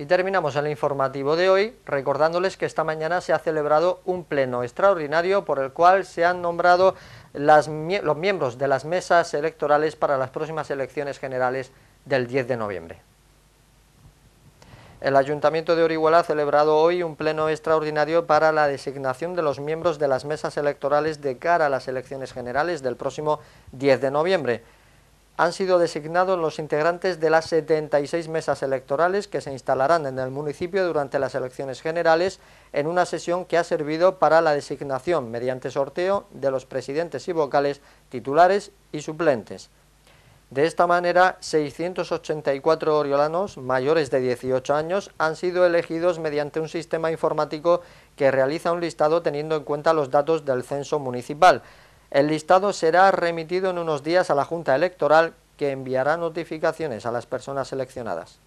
Y terminamos el informativo de hoy recordándoles que esta mañana se ha celebrado un pleno extraordinario por el cual se han nombrado los miembros de las mesas electorales para las próximas elecciones generales del 10 de noviembre. El Ayuntamiento de Orihuela ha celebrado hoy un pleno extraordinario para la designación de los miembros de las mesas electorales de cara a las elecciones generales del próximo 10 de noviembre han sido designados los integrantes de las 76 mesas electorales que se instalarán en el municipio durante las elecciones generales en una sesión que ha servido para la designación mediante sorteo de los presidentes y vocales titulares y suplentes. De esta manera, 684 oriolanos mayores de 18 años han sido elegidos mediante un sistema informático que realiza un listado teniendo en cuenta los datos del censo municipal, el listado será remitido en unos días a la Junta Electoral que enviará notificaciones a las personas seleccionadas.